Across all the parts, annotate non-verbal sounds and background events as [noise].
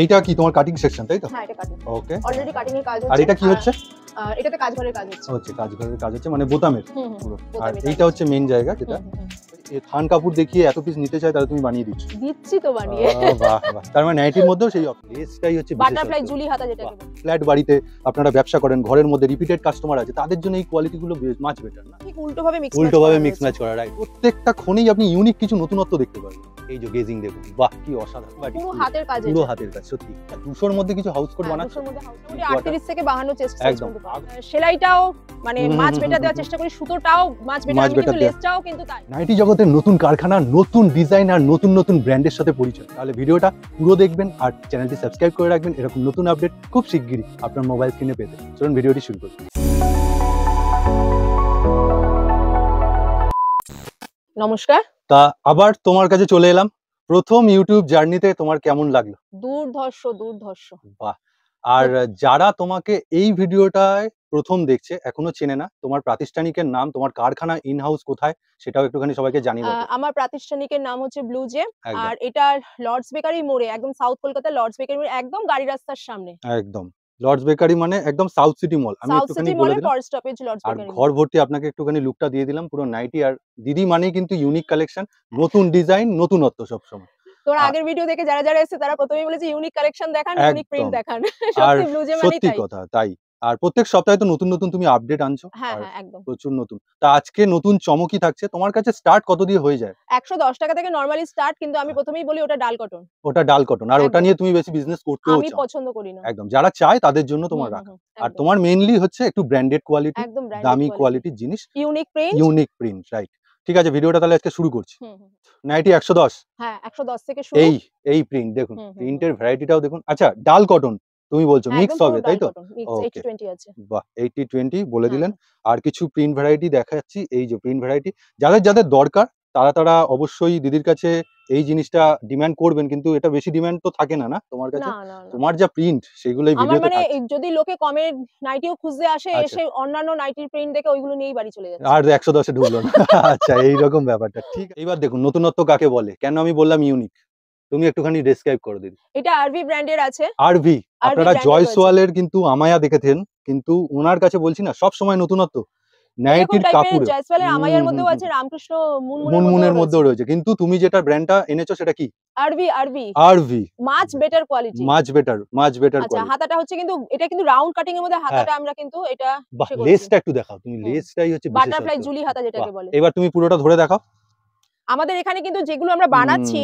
এইটা কি তোমার কাটিং সেকশন তাই তো হ্যাঁ এটা কাটিং ওকে অলরেডি কাটিং এর কাজ আর এটা কি হচ্ছে হ্যাঁ। কাজ হচ্ছে হচ্ছে কাজ হচ্ছে মানে বোতামের আর এইটা হচ্ছে জায়গা যেটা থান কাপড় দেখিয়ে এত পিস নিতে চাই তাহলে তুমি বানিয়ে দিচ্ছ দিচ্ছি তো বানিয়ে তার মানে নাইটির মধ্যেও সেই হচ্ছে বাটারফ্লাই জুলি হাতা যেটা ফ্ল্যাট বাড়িতে আপনারা ব্যবসা করেন ঘরের মধ্যে রিপিটেড কাস্টমার আছে তাদের জন্য এই কোয়ালিটি গুলো মাছ বেটার না উল্টো ভাবে মিক্স উল্টো ভাবে মিক্স ম্যাচ করা রাইট প্রত্যেকটা খনেই আপনি ইউনিক কিছু নতুনত্ব দেখতে পাবেন এই যে গেজিং দেখুন বাহ কি অসাধারণ পুরো হাতের কাজ পুরো হাতের কাজ সত্যি দুশোর মধ্যে কিছু হাউস কোট বানাচ্ছে 38 থেকে 52 একদম সেলাইটাও মানে মাছ বেটা দেওয়ার চেষ্টা করি সুতোটাও মাছ বেটা কিন্তু লেসটাও কিন্তু তাই নাইটি জগতের নতুন কারখানা নতুন ডিজাইন আর নতুন নতুন ব্র্যান্ডের সাথে পরিচয় তাহলে ভিডিওটা পুরো দেখবেন আর চ্যানেলটি সাবস্ক্রাইব করে রাখবেন এরকম নতুন আপডেট খুব শিগগিরই আপনার মোবাইল স্ক্রিনে পেতে চলুন ভিডিওটি শুরু করি নমস্কার তা আবার তোমার কাছে চলে এলাম প্রথম ইউটিউব জার্নিতে তোমার কেমন লাগলো দুর্ধর্ষ দুর্ধর্ষ বাহ আর যারা তোমাকে এই ভিডিওটায় প্রথম দেখছে এখনো চেনে না তোমার প্রাতিষ্ঠানিকের নাম তোমার কারখানা ইনহাউস কোথায় সেটাও একটুখানি সবাইকে জানিয়ে দাও আমার প্রাতিষ্ঠানিকের নাম হচ্ছে ব্লু জে আর এটা লর্ডস বেকারি মোড়ে একদম সাউথ কলকাতা লর্ডস বেকারি মোড়ে একদম গাড়ি রাস্তার সামনে একদম লর্ডস বেকারি মানে একদম সাউথ সিটি মল আমি একটুখানি বলে দিলাম আর ঘর ভর্তি আপনাকে একটুখানি লুকটা দিয়ে দিলাম পুরো নাইটি আর দিদি মানেই কিন্তু ইউনিক কালেকশন নতুন ডিজাইন নতুনত্ব সবসময় তোর আগের ভিডিও দেখে যারা যারা এসেছে তারা প্রথমেই বলেছে ইউনিক কালেকশন দেখান ইউনিক প্রিন্ট দেখান [laughs] সত্যি ব্লু জেমানি তাই কথা তাই আর প্রত্যেক সপ্তাহে তো নতুন নতুন তুমি আপডেট আনছো হ্যাঁ, হ্যাঁ, প্রচুর নতুন তা আজকে নতুন চমকি থাকছে তোমার কাছে স্টার্ট কত দিয়ে হয়ে যায় একশো দশ টাকা থেকে নরমালি স্টার্ট কিন্তু আমি হ্যাঁ। প্রথমেই বলি ওটা ডাল কটন ওটা ডাল কটন আর ওটা নিয়ে তুমি বেশি বিজনেস করতে আমি পছন্দ করি না একদম যারা চায় তাদের জন্য তোমার রাখা আর তোমার মেইনলি হচ্ছে একটু ব্র্যান্ডেড কোয়ালিটি একদম দামি কোয়ালিটির জিনিস unique print unique print right ঠিক আছে ভিডিওটা তাহলে আজকে শুরু করছি নাইটি একশো দশ হ্যাঁ, একশো দশ এই এই প্রিন্ট দেখুন প্রিন্টের ভ্যারাইটিটাও দেখুন আচ্ছা ডাল কটন তুমি বলছো মিক্স হবে তাই তো ওকে বাহ এইটি টোয়েন্টি বলে হ্যাঁ। দিলেন আর কিছু প্রিন্ট ভ্যারাইটি দেখাচ্ছি এই যে প্রিন্ট ভ্যারাইটি যাদের যাদের দরকার তারা তারা অবশ্যই দিদির কাছে এই জিনিসটা ডিমান্ড করবেন কিন্তু এটা বেশি ডিমান্ড তো থাকে না না তোমার কাছে তোমার যা প্রিন্ট সেগুলোই ভিডিও মানে যদি লোকে কমে নাইটিও খুঁজে আসে আচ্ছা। এসে অন্যান্য নাইটির প্রিন্ট দেখে ওইগুলো নিয়েই বাড়ি চলে যায় আর 110 এ ঢুকলো না [laughs] আচ্ছা এই রকম ব্যাপারটা ঠিক এবার দেখুন নতুনত্ব কাকে বলে কেন আমি বললাম ইউনিক তুমি একটুখানি ডেসক্রাইব করে দিন এটা আরভি ব্র্যান্ডের আছে আরভি আপনারা জয় সোয়ালের কিন্তু আমায়া দেখেছেন কিন্তু ওনার কাছে বলছি না সব সময় নতুনত্ব নাইটির কাপড় জয়সওয়ালের আমাইয়ার মধ্যেও আছে রামকৃষ্ণ মুনমুনের মধ্যেও রয়েছে কিন্তু তুমি যেটা ব্র্যান্ডটা এনেছো সেটা কি RV RV RV much better quality much better much better quality হাতাটা হচ্ছে কিন্তু এটা কিন্তু রাউন্ড কাটিং এর মধ্যে হ্যাঁ। হাতাটা আমরা কিন্তু এটা লেসটা একটু দেখাও তুমি লেসটাই হচ্ছে বাটারফ্লাই জুলি হাতা যেটাকে বলে এবার তুমি পুরোটা ধরে দেখাও আমাদের এখানে কিন্তু যেগুলো আমরা বানাচ্ছি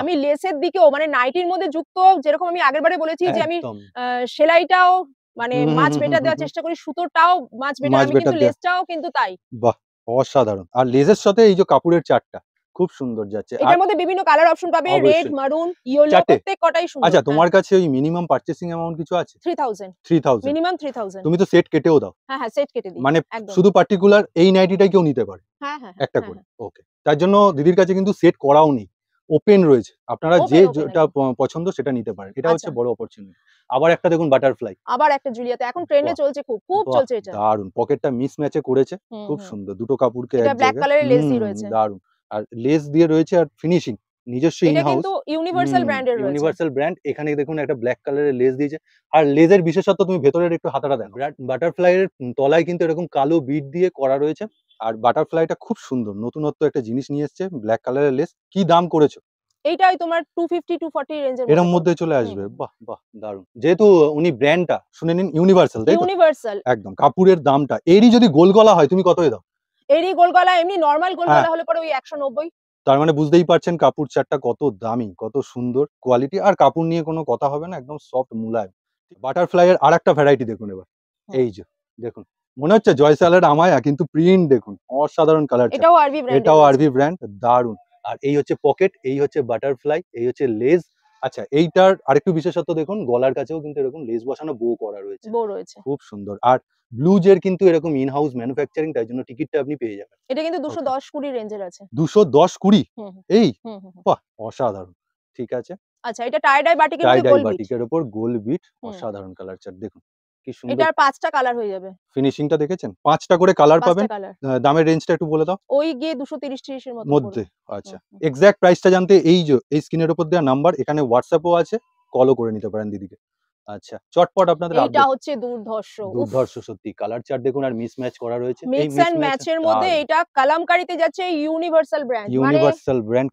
আমি লেসের দিকেও মানে নাইটির মধ্যে যুক্ত যেরকম আমি আগেরবারে বলেছি যে আমি সেলাইটাও মানে মাছ বেটা দেওয়ার চেষ্টা করি সুতোটাও মাছ বেটা আমি কিন্তু লেসটাও কিন্তু তাই বাহ অসাধারণ আর লেজের সাথে এই যে কাপড়ের চারটা খুব সুন্দর যাচ্ছে এটার মধ্যে বিভিন্ন কালার অপশন পাবে রেড মারুন ইয়েলো প্রত্যেক কটাই সুন্দর আচ্ছা তোমার হ্যাঁ। কাছে ওই মিনিমাম পারচেসিং অ্যামাউন্ট কিছু আছে 3000 3000 মিনিমাম 3000 তুমি তো সেট কেটেও দাও হ্যাঁ হ্যাঁ সেট কেটে দিই মানে শুধু পার্টিকুলার এই নাইটিটাই কেউ নিতে পারে হ্যাঁ হ্যাঁ, হ্যাঁ একটা হ্যাঁ, করে ওকে তার জন্য দিদির কাছে কিন্তু সেট করাও নেই ওপেন রয়েছে আপনারা যে যেটা পছন্দ সেটা নিতে পারেন এটা হচ্ছে আচ্ছা। বড় অপরচুনিটি আবার একটা দেখুন বাটারফ্লাই আবার একটা জুলিয়াতে এখন ট্রেন্ডে চলছে খুব খুব চলছে এটা দারুন পকেটটা মিসম্যাচে করেছে খুব সুন্দর দুটো কাপড়কে এটা ব্ল্যাক কালারের লেস দিয়ে রয়েছে দারুন আর লেস দিয়ে রয়েছে আর ফিনিশিং নিজস্ব ইন হাউস ইউনিভার্সাল ব্র্যান্ডের রয়েছে ইউনিভার্সাল ব্র্যান্ড এখানে দেখুন একটা ব্ল্যাক কালারের লেস দিয়েছে আর লেজের বিশেষত্ব তুমি ভেতরের একটু হাতাটা দেখো বাটারফ্লাই এর তলায় কিন্তু এরকম কালো বিট দিয়ে করা রয়েছে আর বাটারফ্লাইটা খুব সুন্দর নতুনত্ব একটা জিনিস নিয়ে এসছে ব্ল্যাক কালারের লেস কি দাম করেছো এইটাই তোমার 250 240 রেঞ্জের এর মধ্যে চলে আসবে বাহ বাহ দারুন যেহেতু উনি ব্র্যান্ডটা শুনে নিন ইউনিভার্সাল তাই ইউনিভার্সাল একদম কাপুরের দামটা এরই যদি গোলগলা হয় তুমি কতই দাও এরই গোলগলা এমনি নরমাল গোলগলা হ্যাঁ। হলে পরে ওই 190 তার মানে বুঝতেই পারছেন কাপুর চারটা কত দামি কত সুন্দর কোয়ালিটি আর কাপুর নিয়ে কোনো কথা হবে না একদম সফট মুলায়ম বাটারফ্লাই এর আরেকটা ভ্যারাইটি দেখুন এবার এই যে দেখুন মনে হচ্ছে জয়সালের আমায়া কিন্তু প্রিন্ট দেখুন অসাধারণ কালার এটাও আরবি ব্র্যান্ড এটাও আরবি ব্র্যান্ড দারুন আর এই হচ্ছে পকেট এই হচ্ছে বাটারফ্লাই এই হচ্ছে লেজ আচ্ছা এইটার আরেকটু বিশেষত্ব দেখুন গলার কাছেও কিন্তু এরকম লেস বসানো বউ করা রয়েছে বউ রয়েছে খুব সুন্দর আর ব্লুজের কিন্তু এরকম ইন হাউস ম্যানুফ্যাকচারিং তাই জন্য টিকিটটা আপনি পেয়ে যাবেন এটা কিন্তু 210 কুড়ি রেঞ্জের আছে 210 কুড়ি এই বাহ অসাধারণ ঠিক আছে আচ্ছা এটা টাই ডাই বাটিকের উপর গোল বিট অসাধারণ কালার চার দেখুন দেখেছেন পাঁচটা করে কালার পাবেন দামের একটু বলে দাও ওই গিয়ে মধ্যে আচ্ছা এক্স্যাক্ট জানতে এই যে এই নাম্বার এখানে হোয়াটসঅ্যাপও আছে কলও করে নিতে পারেন দিদিকে আচ্ছা চটপট আপনাদের এটা হচ্ছে দুর্ধর্ষ দুর্ধর্ষ সত্যি কালার চার্ট দেখুন আর করা রয়েছে এই মধ্যে এটা যাচ্ছে ইউনিভার্সাল ব্র্যান্ড ইউনিভার্সাল ব্র্যান্ড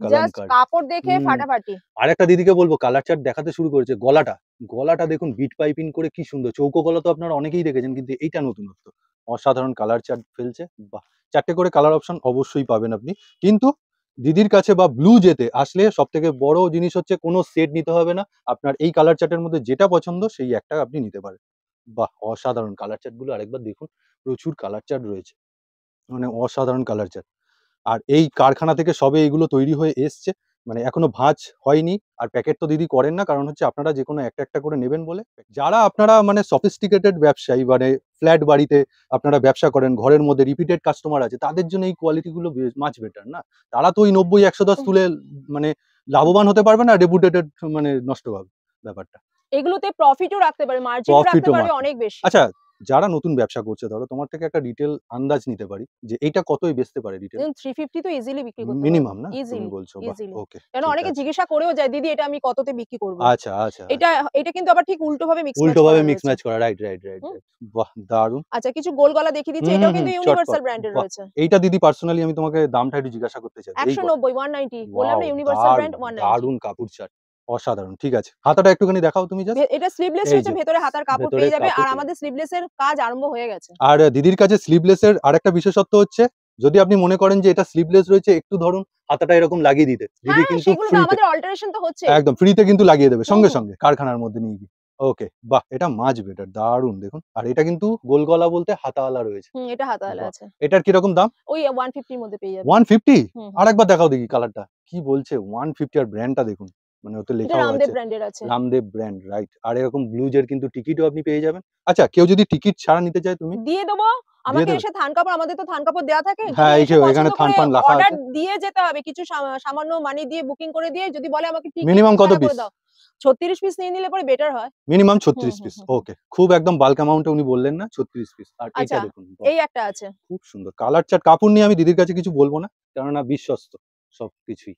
কাপড় দেখে ফাটাফাটি আর একটা দিদিকে বলবো কালার চার্ট দেখাতে শুরু করেছে গলাটা গলাটা দেখুন বিট পাইপিং করে কি সুন্দর চৌকো গলা তো আপনারা অনেকেই দেখেছেন কিন্তু এইটা নতুনত্ব অসাধারণ কালার চার্ট ফেলছে বাহ চারটে করে কালার অপশন অবশ্যই পাবেন আপনি কিন্তু দিদির কাছে বা ব্লু যেতে আসলে সব থেকে বড় জিনিস হচ্ছে কোনো সেট নিতে হবে না আপনার এই কালার চার্টের মধ্যে যেটা পছন্দ সেই একটা আপনি নিতে পারেন বাহ অসাধারণ কালার চার্টগুলো আরেকবার দেখুন প্রচুর কালার চার্ট রয়েছে মানে অসাধারণ কালার চার্ট আর এই কারখানা থেকে সবে এইগুলো তৈরি হয়ে এসছে মানে এখনো ভাঁজ হয়নি আর প্যাকেট তো দিদি করেন না কারণ হচ্ছে আপনারা যে কোনো একটা একটা করে নেবেন বলে যারা আপনারা মানে সফিস্টিকেটেড ব্যবসায়ী মানে ফ্ল্যাট বাড়িতে আপনারা ব্যবসা করেন ঘরের মধ্যে রিপিটেড কাস্টমার আছে তাদের জন্য এই কোয়ালিটিগুলো মাছ বেটার না তারা তো ওই নব্বই একশো দশ তুলে মানে লাভবান হতে পারবে না ডেপুটেটেড মানে নষ্ট হবে ব্যাপারটা এগুলোতে প্রফিটও রাখতে পারে মার্জিন রাখতে পারে অনেক বেশি আচ্ছা যারা নতুন ব্যবসা করছে ধরো তোমার থেকে একটা ডিটেল আন্দাজ নিতে পারি যে এটা কতই বেচতে পারে ডিটেল 350 তো ইজিলি বিক্রি করতে মিনিমাম না তুমি বলছো ওকে কেন অনেকে জিজ্ঞাসা করেও যায় দিদি এটা আমি কততে বিক্রি করব আচ্ছা আচ্ছা এটা এটা কিন্তু আবার ঠিক উল্টো ভাবে মিক্স উল্টো ভাবে মিক্স ম্যাচ করা রাইট রাইট রাইট বাহ দারুন আচ্ছা কিছু গোল গলা দেখিয়ে দিচ্ছি এটাও কিন্তু ইউনিভার্সাল ব্র্যান্ডের রয়েছে এইটা দিদি পার্সোনালি আমি তোমাকে দামটা একটু জিজ্ঞাসা করতে চাই 190 বললাম না ইউনিভার্সাল ব্র্যান্ড 190 দারুন কাপড় চাট অসাধারণ ঠিক আছে হাতাটা একটুখানি দেখাও তুমি এটা স্লিভলেস রয়েছে ভেতরে হাতার কাপড় পেয়ে যাবে আর আমাদের স্লিভলেস এর কাজ আরম্ভ হয়ে গেছে আর দিদির কাছে স্লিভলেস এর আরেকটা বিশেষত্ব হচ্ছে যদি আপনি মনে করেন যে এটা স্লিভলেস রয়েছে একটু ধরুন হাতাটা এরকম লাগিয়ে দিতে হ্যাঁ, দিদি কিন্তু আমাদের অল্টারেশন তো হচ্ছে একদম ফ্রিতে কিন্তু লাগিয়ে দেবে সঙ্গে সঙ্গে কারখানার মধ্যে নিয়ে গিয়ে ওকে বাহ এটা মাছ বেটার দারুন দেখুন আর এটা কিন্তু গোল গলা বলতে হাতাওয়ালা রয়েছে হুম এটা হাতাওয়ালা আছে এটার কি রকম দাম ওই 150 এর মধ্যে পেয়ে যাবে 150 আরেকবার দেখাও দেখি কালারটা কি বলছে 150 আর ব্র্যান্ডটা দেখুন মানে ওতে লেখা আছে রামদেব ব্র্যান্ড রাইট আর এরকম ব্লুজের কিন্তু টিকিটও আপনি পেয়ে যাবেন আচ্ছা কেউ যদি টিকিট ছাড়া নিতে চায় তুমি দিয়ে দেবো আমাকে এসে থান কাপড় আমাদের তো থান কাপড় দেয়া থাকে হ্যাঁ এই যে এখানে থান পান লেখা আছে অর্ডার দিয়ে যেতে হবে কিছু সামান্য মানি দিয়ে বুকিং করে দিয়ে যদি বলে আমাকে মিনিমাম কত পিস 36 পিস নিয়ে নিলে পরে বেটার হয় মিনিমাম 36 পিস ওকে খুব একদম বাল্ক অ্যামাউন্টে উনি বললেন না 36 পিস আর এটা আচ্ছা, দেখুন এই একটা আছে খুব সুন্দর কালার চার্ট কাপড় নিয়ে আমি দিদির কাছে কিছু বলবো না কেননা বিশ্বস্ত সবকিছুই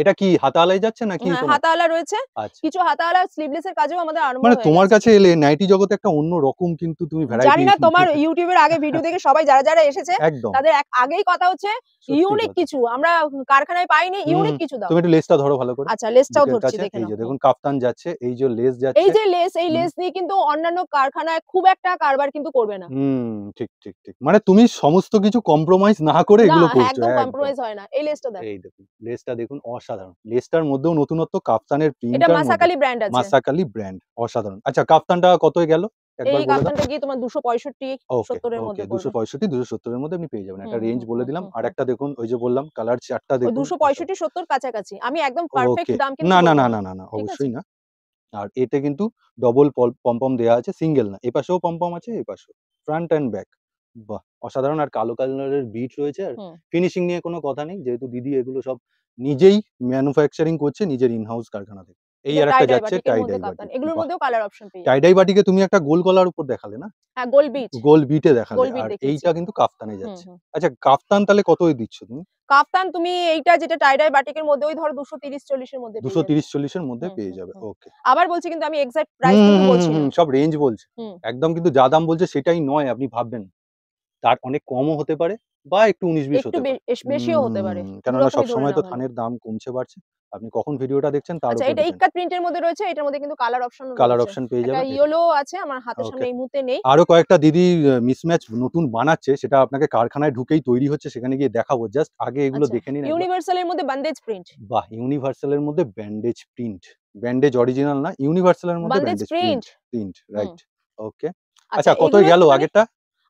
এটা কি হাতাওয়ালায় যাচ্ছে নাকি হ্যাঁ, হাতাওয়ালা রয়েছে আচ্ছা। কিছু হাতাওয়ালা স্লিভলেস এর আমাদের আরম্ভ মানে তোমার কাছে এলে নাইটি জগতে একটা অন্য রকম কিন্তু তুমি ভ্যারাইটি জানি না তোমার ইউটিউবের আগে ভিডিও দেখে সবাই যারা যারা এসেছে তাদের আগেই কথা হচ্ছে ইউনিক কিছু আমরা কারখানায় পাইনি ইউনিক কিছু দাও তুমি একটু লেসটা ধরো ভালো করে আচ্ছা লেসটাও ধরছি দেখে নাও দেখুন কাফতান যাচ্ছে এই যে লেস যাচ্ছে এই যে লেস এই লেস নিয়ে কিন্তু অন্যান্য কারখানায় খুব একটা কারবার কিন্তু করবে না হুম ঠিক ঠিক ঠিক মানে তুমি সমস্ত কিছু কম্প্রোমাইজ না করে এগুলো করছো একদম কম্প্রোমাইজ হয় না এই লেসটা দেখো এই দেখুন লেসটা দেখুন অসাধারণ মধ্যেও নতুনত্ব কাফতানের প্রিন্ট এটা মাসাকালি ব্র্যান্ড আছে মাসাকালি ব্র্যান্ড অসাধারণ আচ্ছা কাফতানটা গেল আর কালার না না না না না অবশ্যই না আর এতে কিন্তু ডবল পম্পম আছে সিঙ্গেল না এপাশেও পম্পম আছে এপাশেও ফ্রন্ট অ্যান্ড ব্যাক বাহ অসাধারণ আর কালো কালারের বিট রয়েছে আর ফিনিশিং নিয়ে কোনো কথা নেই যেহেতু দিদি এগুলো সব নিজেই ম্যানুফ্যাকচারিং করছে নিজের ইনহাউস কারখানা থেকে এই আর একটা যাচ্ছে টাইডাই বাটি বাটিক এগুলোর মধ্যেও কালার অপশন পেয়ে টাই বাটিকে তুমি একটা গোল গলার উপর দেখালে না হ্যাঁ গোল বিট গোল বিটে দেখালে আর এইটা কিন্তু কাফতানে যাচ্ছে আচ্ছা কাফতান তাহলে ওই দিচ্ছ তুমি কাফতান তুমি এইটা যেটা টাইডাই বাটিকের মধ্যে ওই ধর 230 40 এর মধ্যে 230 40 এর মধ্যে পেয়ে যাবে ওকে আবার বলছি কিন্তু আমি এক্সাক্ট প্রাইস কিন্তু বলছি সব রেঞ্জ বলছি একদম কিন্তু যা দাম বলছে সেটাই নয় আপনি ভাববেন তার অনেক কমও হতে পারে বা একটু উনিশ বিশ হতে পারে বেশিও হতে কেননা সবসময় তো ধানের দাম কমছে বাড়ছে আপনি কখন ভিডিওটা দেখছেন তার আচ্ছা, উপর এটা ইক্কাত প্রিন্টের মধ্যে রয়েছে এটার মধ্যে কিন্তু কালার অপশন কালার অপশন পেয়ে যাবেন এটা ইয়েলো আছে আমার হাতে সামনে এই মুহূর্তে নেই আরো কয়েকটা দিদি মিসম্যাচ নতুন বানাচ্ছে সেটা আপনাকে কারখানায় ঢুকেই তৈরি হচ্ছে সেখানে গিয়ে দেখাবো জাস্ট আগে এগুলো আচ্ছা, দেখে নিন ইউনিভার্সাল এর মধ্যে ব্যান্ডেজ প্রিন্ট বাহ ইউনিভার্সাল এর মধ্যে ব্যান্ডেজ প্রিন্ট ব্যান্ডেজ অরিজিনাল না ইউনিভার্সাল এর মধ্যে bandage print print right okay আচ্ছা কত গেল মানে আগেরটা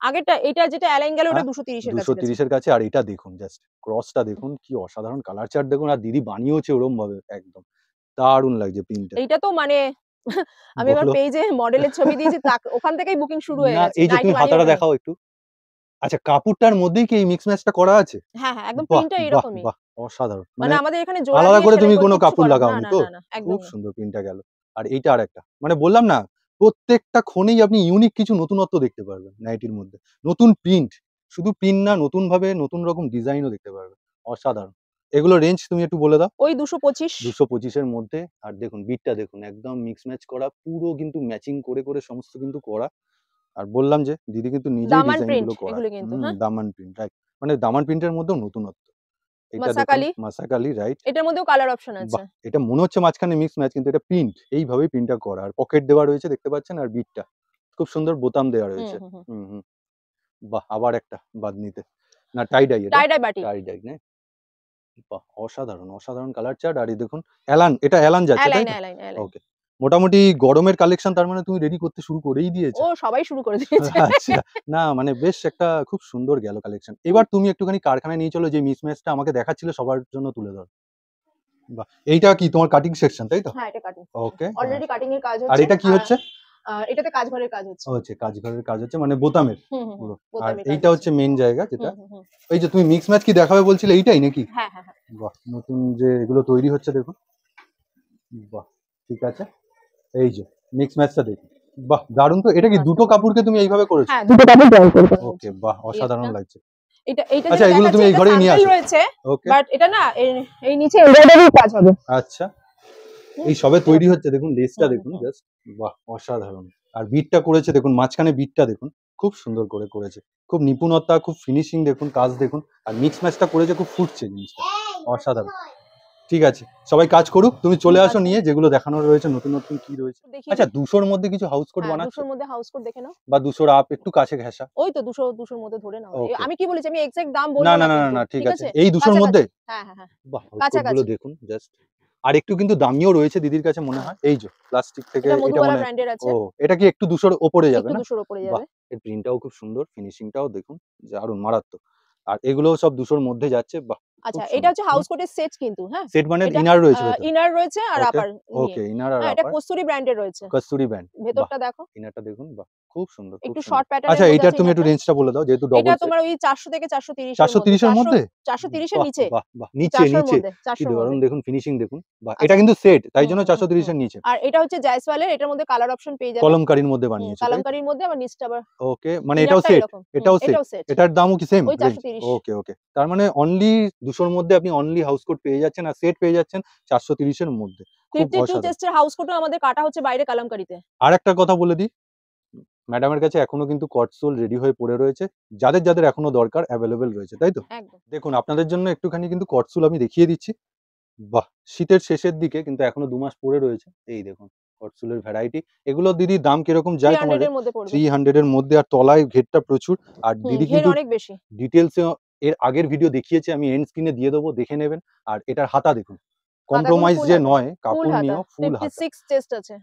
আগেরটা এটা যেটা অ্যালাইন গেল ওটা 230 এর কাছে 230 এর কাছে আর এটা দেখুন জাস্ট ক্রসটা দেখুন কি অসাধারণ কালার চার্ট দেখুন আর দিদি বানিয়েছে ওরম ভাবে একদম দারুণ লাগছে প্রিন্টটা এটা তো মানে [laughs] আমি আমার পেজে মডেলের ছবি দিয়েছি ওখান থেকেই বুকিং শুরু হয়ে গেছে এই যে তুমি হাতাটা দেখাও একটু আচ্ছা কাপড়টার মধ্যেই কি এই মিক্স ম্যাচটা করা আছে হ্যাঁ হ্যাঁ একদম প্রিন্টটা এরকমই বাহ অসাধারণ মানে, মানে আমাদের এখানে জোড়া আলাদা করে তুমি কোনো কাপড় লাগাওনি তো খুব সুন্দর প্রিন্টটা গেল আর এইটা আরেকটা মানে বললাম না প্রত্যেকটা ক্ষণেই আপনি ইউনিক কিছু নতুনত্ব দেখতে পারবেন নাইটির মধ্যে নতুন প্রিন্ট শুধু প্রিন্ট না নতুনভাবে নতুন রকম ডিজাইনও দেখতে পারবেন অসাধারণ এগুলো রেঞ্জ তুমি একটু বলে দাও ওই দুশো পঁচিশ দুশো পঁচিশের মধ্যে আর দেখুন বিটটা দেখুন একদম মিক্স ম্যাচ করা পুরো কিন্তু ম্যাচিং করে করে সমস্ত কিন্তু করা আর বললাম যে দিদি কিন্তু নিজেই গুলো করা হ্যাঁ? দামান প্রিন্ট রাইট মানে দামান প্রিন্টের মধ্যেও নতুনত্ব এইভাবেই প্রিন্টটা করা আর পকেট দেওয়া রয়েছে দেখতে পাচ্ছেন আর বিটটা খুব সুন্দর বোতাম দেওয়া রয়েছে হুম হুম বাহ আবার একটা নিতে না হ্যাঁ? হ্যাঁ? বাহ অসাধারণ অসাধারণ কালার চার্ট আর এই দেখুন অ্যালান এটা অ্যালান যাচ্ছে ওকে মোটামুটি গরমের কালেকশন তার মানে তুমি রেডি করতে শুরু করেই দিয়েছো ও সবাই শুরু করে [laughs] দিয়েছে আচ্ছা না মানে বেশ একটা খুব সুন্দর গেল কালেকশন এবার তুমি একটুখানি কারখানায় নিয়ে চলো যে মিসম্যাচটা আমাকে দেখাচ্ছিলে সবার জন্য তুলে ধর এইটা কি তোমার কাটিং সেকশন তাই তো হ্যাঁ এটা কাটিং ওকে অলরেডি কাটিং এর কাজ হচ্ছে আর এটা কি হচ্ছে এটাতে কাজঘরের কাজ হচ্ছে হচ্ছে কাজঘরের কাজ হচ্ছে মানে বোতামের পুরো আর এইটা হচ্ছে মেইন জায়গা যেটা এই যে তুমি মিক্স ম্যাচ কি দেখাবে বলছিলে এইটাই নাকি হ্যাঁ, হ্যাঁ হ্যাঁ বাহ নতুন যে এগুলো তৈরি হচ্ছে দেখো বাহ ঠিক আছে এই যে মিক্স ম্যাচটা দেখি বাহ দারুণ তো এটা কি হ্যাঁ। দুটো কাপড়কে তুমি এইভাবে করেছো হ্যাঁ দুটো কাপড় ড্রয় করে ওকে বাহ অসাধারণ লাগছে এটা এটা আচ্ছা এগুলো তুমি এই ঘরেই নিয়ে আসো রয়েছে বাট এটা না এই নিচে এমব্রয়ডারি কাজ হবে আচ্ছা এই সবে তৈরি হচ্ছে দেখুন লেসটা হ্যাঁ, দেখুন জাস্ট হ্যাঁ। বাহ অসাধারণ আর বিটটা করেছে দেখুন মাঝখানে বিটটা দেখুন খুব সুন্দর করে করেছে খুব নিপুণতা খুব ফিনিশিং দেখুন কাজ দেখুন আর মিক্স ম্যাচটা করেছে খুব ফুটছে জিনিসটা অসাধারণ ঠিক আছে সবাই কাজ করুক তুমি চলে আসো নিয়ে যেগুলো দেখানো রয়েছে নতুন নতুন কি রয়েছে আচ্ছা দুশোর মধ্যে কিছু হাউস হ্যাঁ, কোট বানাচ্ছো দুশোর মধ্যে হাউস কোট দেখে নাও বা দুশোর আপ একটু কাছে ঘেঁষা ওই তো দুশো দুশোর মধ্যে ধরে নাও আমি কি বলেছি আমি এক্সাক্ট দাম বলবো না না না না ঠিক আছে এই দুশোর মধ্যে হ্যাঁ হ্যাঁ হ্যাঁ কাছাকাছি দেখুন জাস্ট আর একটু কিন্তু দামিও রয়েছে দিদির কাছে মনে হয় এই যে প্লাস্টিক থেকে এটা মনে ও এটা কি একটু দুশোর ওপরে যাবে না দুশোর উপরে যাবে এর প্রিন্টটাও খুব সুন্দর ফিনিশিংটাও দেখুন দারুণ মারাত্মক আর এগুলোও সব দুশোর মধ্যে যাচ্ছে বাহ আচ্ছা এটা হচ্ছে হাউস কোটের সেট কিন্তু হ্যাঁ সেট মানে ইনার রয়েছে ইনার রয়েছে আর আপার ওকে ইনার আর হ্যাঁ, এটা কস্তুরি ব্র্যান্ডের রয়েছে কস্তুরি ব্র্যান্ড ভেতরটা দেখো ইনারটা দেখুন বাহ খুব সুন্দর একটু শর্ট প্যাটার্ন আচ্ছা এটা তুমি একটু রেঞ্জটা বলে দাও যেহেতু ডবল এটা তোমার ওই 400 থেকে 430 430 এর মধ্যে 430 এর নিচে বাহ নিচে নিচে কি দেখুন ফিনিশিং দেখুন বাহ হ্যাঁ। এটা কিন্তু সেট তাই জন্য 430 এর নিচে আর এটা হচ্ছে জয়সওয়ালের এটার মধ্যে কালার অপশন পেয়ে যাবেন কলমকারীর মধ্যে বানিয়েছে কলমকারীর মধ্যে আবার নিচটা আবার ওকে মানে এটাও সেট এটাও সেট এটার দামও কি সেম ওকে ওকে তার মানে অনলি 200 এর মধ্যে আপনি অনলি হাউস কোট পেয়ে যাচ্ছেন আর সেট পেয়ে যাচ্ছেন 430 এর মধ্যে 52 টেস্টের হাউস কোটও আমাদের কাটা হচ্ছে বাইরে কলমকারীতে আর একটা কথা বলে দিই ম্যাডামের কাছে এখনো কিন্তু কটসোল রেডি হয়ে পড়ে রয়েছে যাদের যাদের এখনো দরকার অ্যাভেলেবেল রয়েছে তাই তো দেখুন আপনাদের জন্য একটুখানি কিন্তু কটসোল আমি দেখিয়ে দিচ্ছি বাহ শীতের শেষের দিকে কিন্তু এখনো দু মাস পড়ে রয়েছে এই দেখুন কটসুলের ভ্যারাইটি এগুলো দিদি দাম কিরকম যায় তোমাদের থ্রি হান্ড্রেড এর মধ্যে আর তলায় ঘেরটা প্রচুর আর দিদি কিন্তু ডিটেলস এর আগের ভিডিও দেখিয়েছি আমি এন্ড স্ক্রিনে দিয়ে দেবো দেখে নেবেন আর এটার হাতা দেখুন কম্প্রোমাইজ যে নয় কাপড় নিয়েও ফুল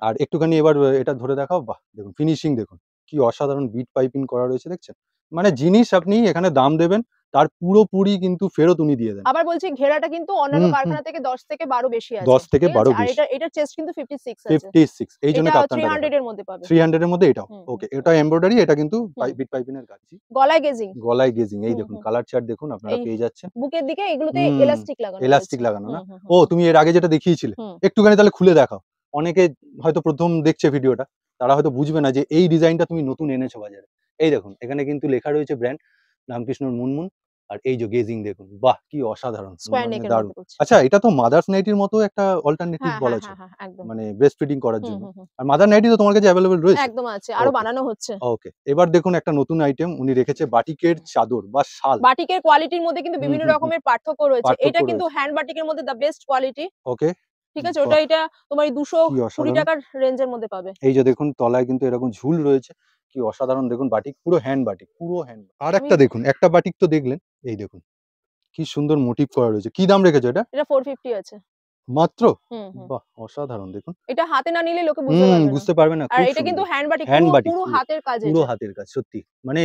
আর একটুখানি এবার এটা ধরে দেখাও বাহ দেখুন ফিনিশিং দেখুন কি অসাধারণ বিট পাইপিং করা রয়েছে দেখছেন মানে জিনিস আপনি এখানে দাম দেবেন তার পুরোপুরি কিন্তু ফেরত উনি দিয়ে দেন আবার বলছি ঘেরাটা কিন্তু অন্যান্য কারখানা থেকে 10 থেকে 12 বেশি আছে 10 থেকে 12 বেশি এটা এটা চেস্ট কিন্তু 56 আছে 56 এই জন্য কাপ্তানটা 300 এর মধ্যে পাবে 300 এর মধ্যে এটাও ওকে এটা এমব্রয়ডারি এটা কিন্তু বিট পাইপিং এর কাজ গলায় গেজিং গলায় গেজিং এই দেখুন কালার চার্ট দেখুন আপনারা পেয়ে যাচ্ছেন বুকের দিকে এগুলোতে ইলাস্টিক লাগানো ইলাস্টিক লাগানো না ও তুমি এর আগে যেটা দেখিয়েছিলে একটুখানি তাহলে খুলে দেখাও অনেকে হয়তো প্রথম দেখছে ভিডিওটা তারা হয়তো বুঝবে না যে এই ডিজাইনটা তুমি নতুন এনেছো বাজারে এই দেখুন এখানে কিন্তু লেখা রয়েছে ব্র্যান্ড রামকৃষ্ণর মুনমুন আর এই যে গেজিং দেখুন বাহ কি অসাধারণ মানে দারুণ আচ্ছা এটা তো মাদার্স নাইটির মতো একটা অল্টারনেটিভ হ্যাঁ, হ্যাঁ, বলা হ্যাঁ, যায় মানে ব্রেস্ট ফিডিং করার জন্য আর মাদার নাইটি তো তোমার কাছে अवेलेबल রয়েছে একদম আছে আরো বানানো হচ্ছে ওকে এবার দেখুন একটা নতুন আইটেম উনি রেখেছে বাটিকের চাদর বা শাল বাটিকের কোয়ালিটির মধ্যে কিন্তু বিভিন্ন রকমের পার্থক্য রয়েছে এটা কিন্তু হ্যান্ড বাটিকের মধ্যে দা বেস্ট কোয়ালিটি ওকে ঠিক আছে ওটা এটা তোমার দুশো কুড়ি টাকার রেঞ্জের মধ্যে পাবে এই যে দেখুন তলায় কিন্তু এরকম ঝুল রয়েছে কি অসাধারণ দেখুন বাটিক পুরো হ্যান্ড বাটিক পুরো হ্যান্ড আর একটা দেখুন একটা বাটিক তো দেখলেন এই দেখুন কি সুন্দর মোটিভ করা রয়েছে কি দাম রেখেছো এটা এটা 450 আছে মাত্র বাহ অসাধারণ দেখুন এটা হাতে না নিলে লোকে বুঝতে পারবে না আর এটা কিন্তু হ্যান্ড বাটিক পুরো হাতের কাজ পুরো হাতের কাজ সত্যি মানে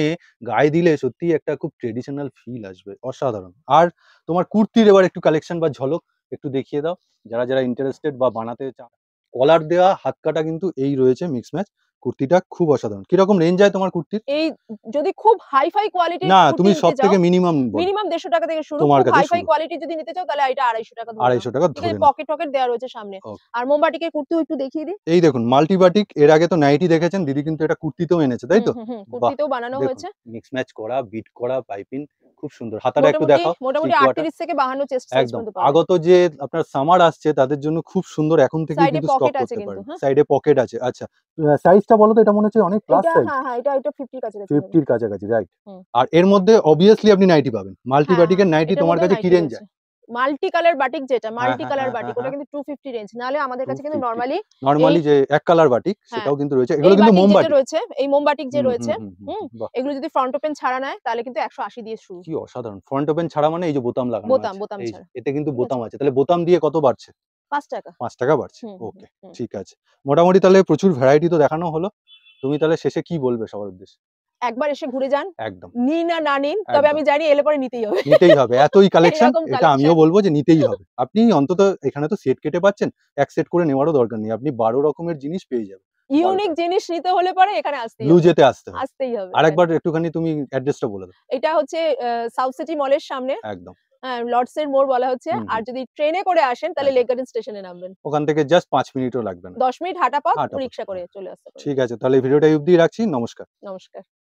গায়ে দিলে সত্যি একটা খুব ট্রেডিশনাল ফিল আসবে অসাধারণ আর তোমার কুর্তির এবার একটু কালেকশন বা ঝলক একটু দেখিয়ে দাও যারা যারা ইন্টারেস্টেড বা বানাতে চান কলার দেওয়া হাত কাটা কিন্তু এই রয়েছে মিক্স ম্যাচ কুর্তিটা খুব অসাধারণ কিরকম রেঞ্জ হয় তোমার কুর্তির এই যদি খুব হাইফাই কোয়ালিটি না তুমি সব থেকে মিনিমাম মিনিমাম 150 টাকা থেকে শুরু তোমার কাছে হাইফাই কোয়ালিটি যদি নিতে চাও তাহলে এটা 250 টাকা 250 টাকা ধরে পকেট পকেট দেয়া রয়েছে সামনে আর মোমবাটিকের কুর্তি একটু দেখিয়ে দিই এই দেখুন মাল্টিবাটিক এর আগে তো নাইটি দেখেছেন দিদি কিন্তু এটা কুর্তিতেও এনেছে তাই তো কুর্তিতেও বানানো হয়েছে মিক্স ম্যাচ করা বিট করা পাইপিং খুব সুন্দর হাতাটা একটু দেখো মোটামুটি 38 থেকে 52 চেস্ট সাইজ পর্যন্ত আগত যে আপনার সামার আসছে তাদের জন্য খুব সুন্দর এখন থেকে কিন্তু স্টক করতে পারেন সাইডে পকেট আছে আচ্ছা সাইজটা বলো তো এটা মনে হচ্ছে অনেক প্লাস সাইজ হ্যাঁ হ্যাঁ এটা এটা 50 এর কাছাকাছি 50 এর রাইট আর এর মধ্যে অবভিয়াসলি আপনি নাইটি পাবেন মাল্টি হ্যাঁ, নাইটি তোমার কাছে কি রেঞ্জ আছে মাল্টি কালার বাটিক যেটা মাল্টি কালার বাটিক ওটা কিন্তু 250 রেঞ্জ নালে আমাদের কাছে কিন্তু নরমালি নরমালি যে এক কালার হ্যাঁ, বাটিক সেটাও কিন্তু রয়েছে এগুলো কিন্তু মোম বাটিক রয়েছে এই মোম বাটিক যে রয়েছে এগুলো যদি ফ্রন্ট ওপেন ছাড়া নেয় তাহলে কিন্তু 180 দিয়ে শুরু কি অসাধারণ ফ্রন্ট ওপেন ছাড়া মানে এই যে বোতাম লাগানো বোতাম বোতাম ছাড়া এতে কিন্তু বোতাম আছে তাহলে বোতাম দিয়ে কত বাড়ছে 5 টাকা 5 টাকা বাড়ছে ওকে ঠিক আছে মোটামুটি তাহলে প্রচুর ভ্যারাইটি তো দেখানো হলো তুমি তাহলে শেষে কি বলবে সবার উদ্দেশ্যে একবার এসে ঘুরে যান একদম নিন না না নিন তবে আমি জানি এলে পরে নিতেই হবে নিতেই হবে এতই [laughs] কালেকশন এটা আমিও বলবো যে নিতেই হবে আপনি অন্তত এখানে তো সেট কেটে পাচ্ছেন এক সেট করে নেওয়ারও দরকার নেই আপনি বারো রকমের জিনিস পেয়ে যাবেন ইউনিক জিনিস নিতে হলে পরে এখানে আসতে লুজেতে আসতে হবে আসতেই হবে আরেকবার একটুখানি তুমি অ্যাড্রেসটা বলে দাও এটা হচ্ছে সাউথ সিটি মলের সামনে একদম লর্ডস এর মোড় বলা হচ্ছে আর যদি ট্রেনে করে আসেন তাহলে লেক গার্ডেন স্টেশনে নামবেন ওখান থেকে জাস্ট পাঁচ মিনিটও লাগবে না দশ মিনিট হাঁটা পথ রিক্সা করে হ্যাঁ। চলে আসতে ঠিক আছে তাহলে ভিডিওটা অবধি রাখছি নমস্কার নমস্কার